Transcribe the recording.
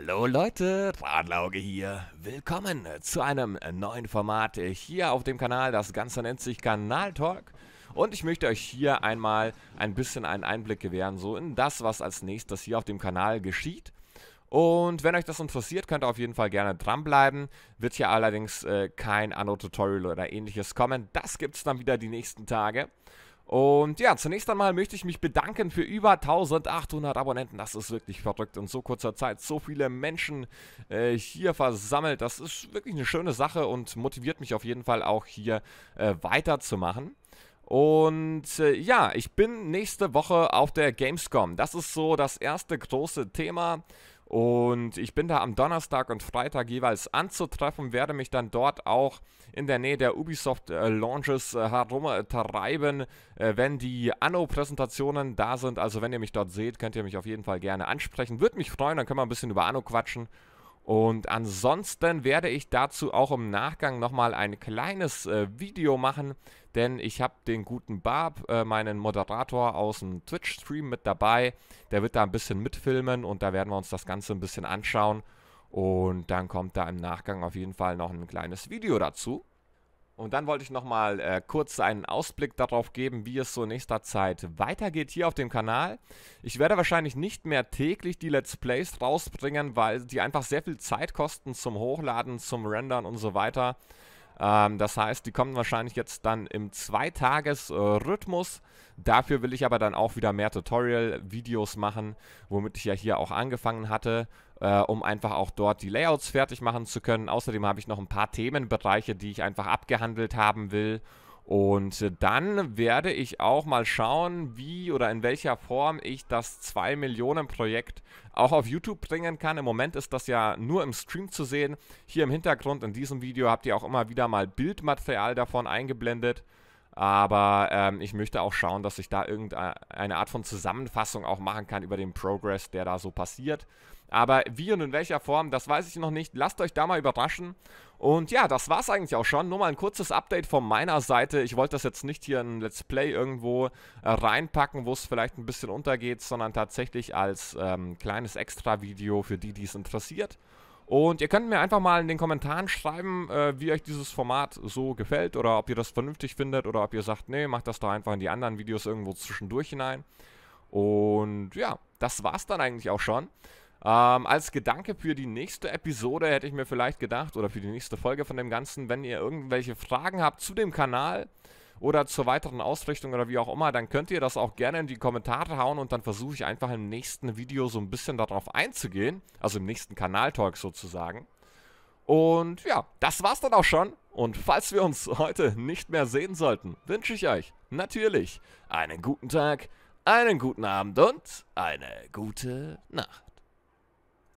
Hallo Leute, Radlauge hier. Willkommen zu einem neuen Format hier auf dem Kanal. Das Ganze nennt sich Kanal Talk. Und ich möchte euch hier einmal ein bisschen einen Einblick gewähren, so in das, was als nächstes hier auf dem Kanal geschieht. Und wenn euch das interessiert, könnt ihr auf jeden Fall gerne dranbleiben. Wird hier allerdings äh, kein Anno-Tutorial oder ähnliches kommen. Das gibt es dann wieder die nächsten Tage. Und ja, zunächst einmal möchte ich mich bedanken für über 1800 Abonnenten. Das ist wirklich verrückt. In so kurzer Zeit so viele Menschen äh, hier versammelt. Das ist wirklich eine schöne Sache und motiviert mich auf jeden Fall auch hier äh, weiterzumachen. Und äh, ja, ich bin nächste Woche auf der Gamescom. Das ist so das erste große Thema. Und ich bin da am Donnerstag und Freitag jeweils anzutreffen, werde mich dann dort auch in der Nähe der Ubisoft-Launches äh, äh, herumtreiben, äh, wenn die Anno-Präsentationen da sind. Also wenn ihr mich dort seht, könnt ihr mich auf jeden Fall gerne ansprechen. Würde mich freuen, dann können wir ein bisschen über Anno quatschen und ansonsten werde ich dazu auch im Nachgang nochmal ein kleines äh, Video machen, denn ich habe den guten Barb, äh, meinen Moderator aus dem Twitch-Stream mit dabei. Der wird da ein bisschen mitfilmen und da werden wir uns das Ganze ein bisschen anschauen. Und dann kommt da im Nachgang auf jeden Fall noch ein kleines Video dazu. Und dann wollte ich nochmal äh, kurz einen Ausblick darauf geben, wie es so in nächster Zeit weitergeht hier auf dem Kanal. Ich werde wahrscheinlich nicht mehr täglich die Let's Plays rausbringen, weil die einfach sehr viel Zeit kosten zum Hochladen, zum Rendern und so weiter. Ähm, das heißt, die kommen wahrscheinlich jetzt dann im Zweitages-Rhythmus. Dafür will ich aber dann auch wieder mehr Tutorial-Videos machen, womit ich ja hier auch angefangen hatte, äh, um einfach auch dort die Layouts fertig machen zu können. Außerdem habe ich noch ein paar Themenbereiche, die ich einfach abgehandelt haben will. Und äh, dann werde ich auch mal schauen, wie oder in welcher Form ich das 2 Millionen Projekt auch auf YouTube bringen kann. Im Moment ist das ja nur im Stream zu sehen. Hier im Hintergrund in diesem Video habt ihr auch immer wieder mal Bildmaterial davon eingeblendet. Aber ähm, ich möchte auch schauen, dass ich da irgendeine Art von Zusammenfassung auch machen kann über den Progress, der da so passiert. Aber wie und in welcher Form, das weiß ich noch nicht. Lasst euch da mal überraschen. Und ja, das war's eigentlich auch schon. Nur mal ein kurzes Update von meiner Seite. Ich wollte das jetzt nicht hier in Let's Play irgendwo äh, reinpacken, wo es vielleicht ein bisschen untergeht, sondern tatsächlich als ähm, kleines Extra-Video für die, die es interessiert. Und ihr könnt mir einfach mal in den Kommentaren schreiben, äh, wie euch dieses Format so gefällt oder ob ihr das vernünftig findet oder ob ihr sagt, nee, macht das doch einfach in die anderen Videos irgendwo zwischendurch hinein. Und ja, das war's dann eigentlich auch schon. Ähm, als Gedanke für die nächste Episode hätte ich mir vielleicht gedacht, oder für die nächste Folge von dem Ganzen, wenn ihr irgendwelche Fragen habt zu dem Kanal, oder zur weiteren Ausrichtung oder wie auch immer, dann könnt ihr das auch gerne in die Kommentare hauen und dann versuche ich einfach im nächsten Video so ein bisschen darauf einzugehen, also im nächsten Kanal-Talk sozusagen. Und ja, das war's dann auch schon. Und falls wir uns heute nicht mehr sehen sollten, wünsche ich euch natürlich einen guten Tag, einen guten Abend und eine gute Nacht.